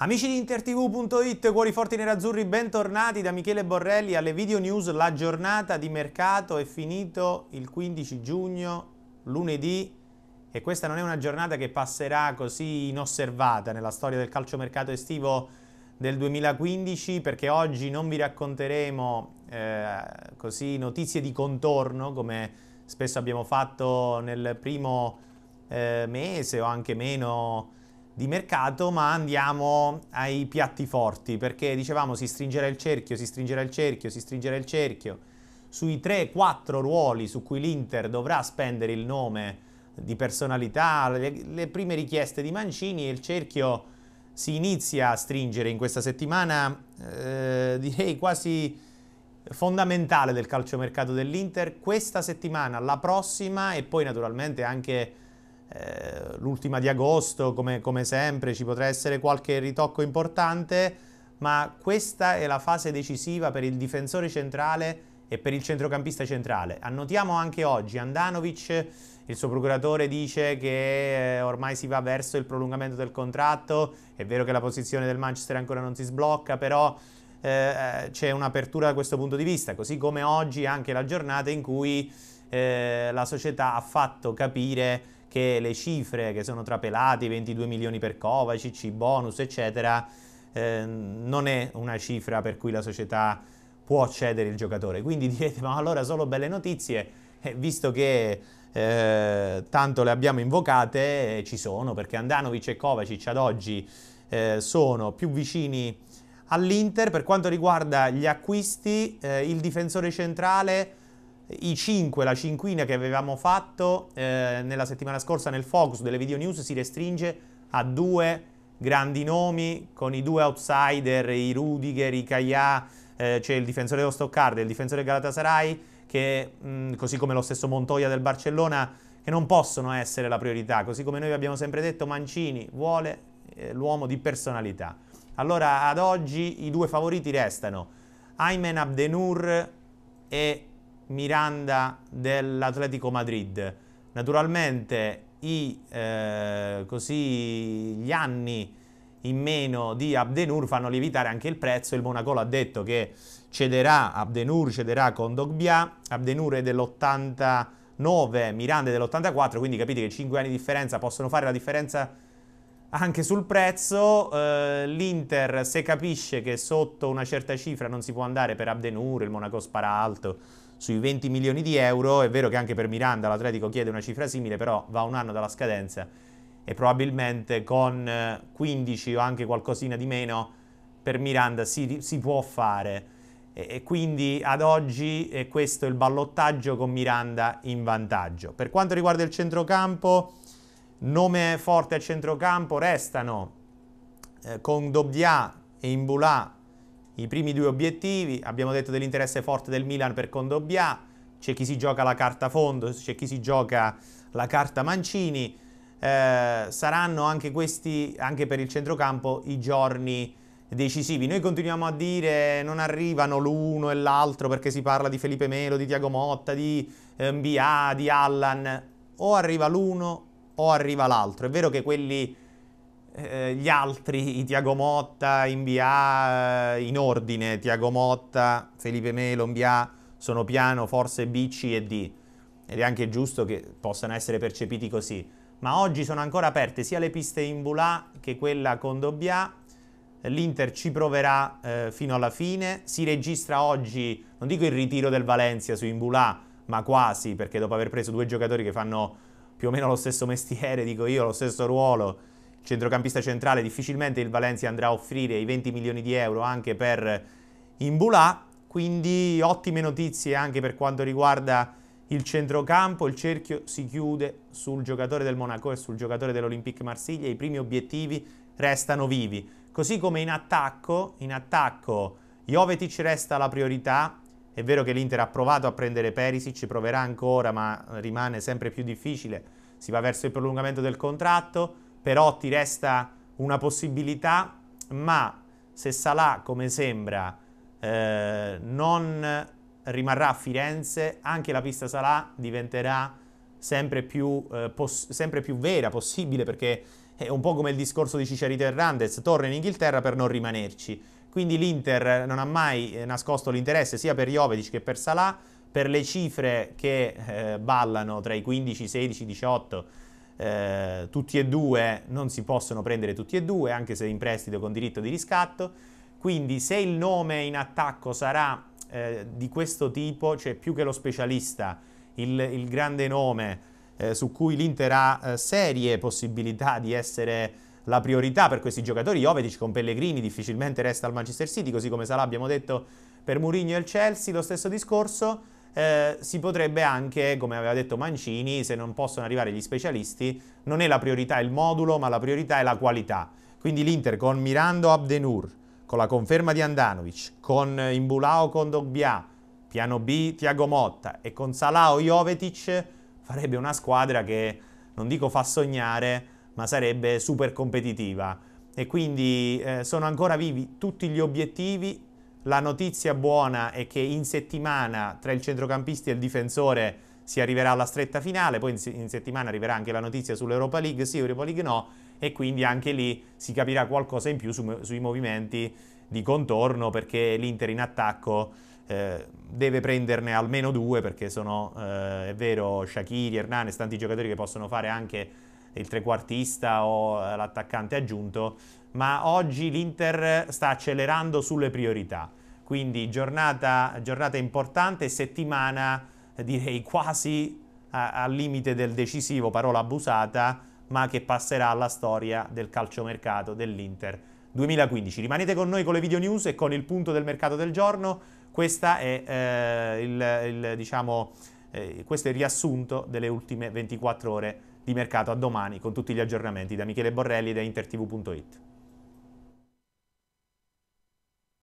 Amici di intertv.it, cuori forti nerazzurri, bentornati da Michele Borrelli alle video news. La giornata di mercato è finita il 15 giugno, lunedì, e questa non è una giornata che passerà così inosservata nella storia del calciomercato estivo del 2015, perché oggi non vi racconteremo eh, così notizie di contorno, come spesso abbiamo fatto nel primo eh, mese o anche meno di mercato, ma andiamo ai piatti forti, perché dicevamo si stringerà il cerchio, si stringerà il cerchio, si stringerà il cerchio. Sui 3-4 ruoli su cui l'Inter dovrà spendere il nome di personalità, le, le prime richieste di Mancini il cerchio si inizia a stringere in questa settimana, eh, direi quasi fondamentale del calciomercato dell'Inter, questa settimana, la prossima e poi naturalmente anche eh, l'ultima di agosto, come, come sempre, ci potrà essere qualche ritocco importante, ma questa è la fase decisiva per il difensore centrale e per il centrocampista centrale. Annotiamo anche oggi Andanovic, il suo procuratore dice che eh, ormai si va verso il prolungamento del contratto, è vero che la posizione del Manchester ancora non si sblocca, però eh, eh, c'è un'apertura da questo punto di vista, così come oggi anche la giornata in cui eh, la società ha fatto capire che le cifre che sono trapelate, 22 milioni per Kovacic, bonus eccetera, eh, non è una cifra per cui la società può cedere il giocatore. Quindi direte, ma allora solo belle notizie, eh, visto che eh, tanto le abbiamo invocate, eh, ci sono, perché Andanovic e Kovacic ad oggi eh, sono più vicini all'Inter. Per quanto riguarda gli acquisti, eh, il difensore centrale i 5, la cinquina che avevamo fatto eh, nella settimana scorsa nel focus delle video news si restringe a due grandi nomi con i due outsider, i Rudiger, i Caglià, eh, c'è il difensore dello Stoccarda e il difensore Galatasaray che mh, mm, così come lo stesso Montoya del Barcellona che non possono essere la priorità, così come noi abbiamo sempre detto Mancini vuole eh, l'uomo di personalità. Allora ad oggi i due favoriti restano Ayman Abdenur e Miranda dell'Atletico Madrid. Naturalmente i, eh, così, gli anni in meno di Abdenur fanno lievitare anche il prezzo. Il Monaco ha detto che cederà Abdenur, cederà con Dogbia. Abdenur è dell'89, Miranda è dell'84, quindi capite che 5 anni di differenza possono fare la differenza anche sul prezzo, eh, l'Inter se capisce che sotto una certa cifra non si può andare per Abdenur, il Monaco spara alto, sui 20 milioni di euro, è vero che anche per Miranda l'Atletico chiede una cifra simile, però va un anno dalla scadenza e probabilmente con 15 eh, o anche qualcosina di meno per Miranda si, si può fare. E, e quindi ad oggi eh, è questo il ballottaggio con Miranda in vantaggio. Per quanto riguarda il centrocampo... Nome forte a centrocampo restano eh, con Dobbia e Imbulà i primi due obiettivi. Abbiamo detto dell'interesse forte del Milan per Condobia. C'è chi si gioca la carta fondo, c'è chi si gioca la carta Mancini. Eh, saranno anche questi, anche per il centrocampo, i giorni decisivi. Noi continuiamo a dire non arrivano l'uno e l'altro perché si parla di Felipe Melo, di Tiago Motta, di eh, Mbia, di Allan. O arriva l'uno o arriva l'altro. È vero che quelli, eh, gli altri, i Tiago Motta, Inbià, eh, in ordine, Tiago Motta, Felipe Melo, Inbià, sono piano, forse B, C e D. Ed è anche giusto che possano essere percepiti così. Ma oggi sono ancora aperte sia le piste in Bula che quella con Dobbià. L'Inter ci proverà eh, fino alla fine. Si registra oggi, non dico il ritiro del Valencia su Imbulà, ma quasi, perché dopo aver preso due giocatori che fanno più o meno lo stesso mestiere, dico io, lo stesso ruolo, centrocampista centrale, difficilmente il Valencia andrà a offrire i 20 milioni di euro anche per Imbulà, quindi ottime notizie anche per quanto riguarda il centrocampo, il cerchio si chiude sul giocatore del Monaco e sul giocatore dell'Olympique Marsiglia, i primi obiettivi restano vivi. Così come in attacco, in attacco Jovetic resta la priorità, è vero che l'Inter ha provato a prendere Perisic, ci proverà ancora, ma rimane sempre più difficile. Si va verso il prolungamento del contratto, però ti resta una possibilità, ma se Salah, come sembra, eh, non rimarrà a Firenze, anche la pista Salah diventerà sempre più, eh, pos- sempre più vera, possibile, perché è un po' come il discorso di Cicerito Hernandez, torna in Inghilterra per non rimanerci quindi l'Inter non ha mai eh, nascosto l'interesse sia per Jovetic che per Salah, per le cifre che eh, ballano tra i 15, 16, 18, eh, tutti e due non si possono prendere tutti e due, anche se in prestito con diritto di riscatto, quindi se il nome in attacco sarà eh, di questo tipo, cioè più che lo specialista, il, il grande nome eh, su cui l'Inter ha eh, serie possibilità di essere la priorità per questi giocatori. Jovetic con Pellegrini difficilmente resta al Manchester City, così come Salah abbiamo detto per Mourinho e il Chelsea, lo stesso discorso. Eh, si potrebbe anche, come aveva detto Mancini, se non possono arrivare gli specialisti, non è la priorità il modulo, ma la priorità è la qualità. Quindi l'Inter con Mirando Abdenur, con la conferma di Andanovic, con Imbulao con Dogbia, piano B Tiago Motta e con Salao Jovetic farebbe una squadra che non dico fa sognare, ma sarebbe super competitiva. E quindi eh, sono ancora vivi tutti gli obiettivi. La notizia buona è che in settimana tra il centrocampista e il difensore si arriverà alla stretta finale, poi in, settimana arriverà anche la notizia sull'Europa League, sì, Europa League no, e quindi anche lì si capirà qualcosa in più su- sui movimenti di contorno perché l'Inter in attacco eh, deve prenderne almeno due perché sono, eh, è vero, Shakiri, Hernanes, tanti giocatori che possono fare anche il trequartista o eh, l'attaccante aggiunto, ma oggi l'Inter sta accelerando sulle priorità. Quindi giornata, giornata importante, settimana eh, direi quasi al limite del decisivo, parola abusata, ma che passerà alla storia del calciomercato dell'Inter 2015. Rimanete con noi con le video news e con il punto del mercato del giorno. È, eh, il, il, diciamo, eh, questo è il riassunto delle ultime 24 ore di mercato a domani con tutti gli aggiornamenti da Michele Borrelli e da intertv.it.